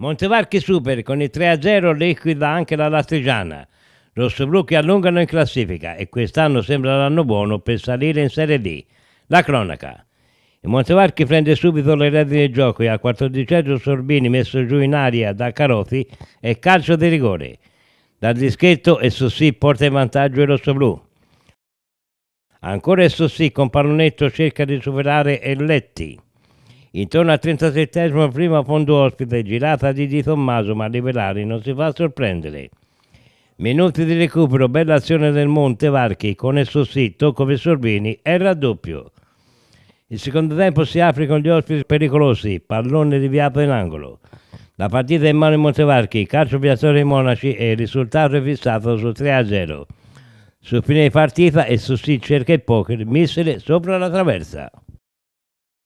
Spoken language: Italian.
Montevarchi Super con il 3-0 liquida anche la Lastigiana. Rossoblù che allungano in classifica e quest'anno sembra l'anno buono per salire in Serie D. La cronaca. Il Montevarchi prende subito le redini del gioco e al 14 Sorbini messo giù in aria da Caroti e calcio di rigore. Dal dischetto e Sossi porta in vantaggio il rossoblù. Ancora e Sossi con pallonetto cerca di superare Elletti. Intorno al 37 prima fondo ospite, girata di Di Tommaso, ma Liberari non si fa sorprendere. Minuti di recupero, bella azione del Monte Varchi con il sossitto, come Sorbini e il raddoppio. Il secondo tempo si apre con gli ospiti pericolosi, pallone deviato in angolo. La partita è in mano in Montevarchi, calcio piazzatore ai Monaci e il risultato è fissato su 3-0. Sul fine di partita il su cerca il poker, missile sopra la traversa.